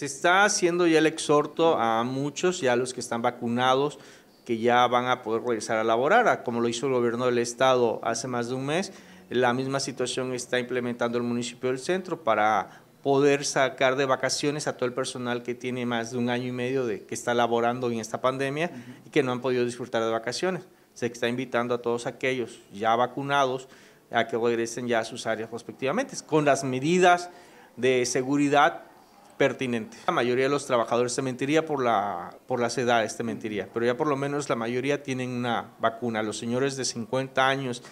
Se está haciendo ya el exhorto a muchos, ya los que están vacunados, que ya van a poder regresar a laborar, como lo hizo el gobierno del estado hace más de un mes. La misma situación está implementando el municipio del centro para poder sacar de vacaciones a todo el personal que tiene más de un año y medio de que está laborando en esta pandemia y que no han podido disfrutar de vacaciones. Se está invitando a todos aquellos ya vacunados a que regresen ya a sus áreas respectivamente, con las medidas de seguridad pertinente. La mayoría de los trabajadores, se mentiría por, la, por las edades, te mentiría, pero ya por lo menos la mayoría tienen una vacuna. Los señores de 50 años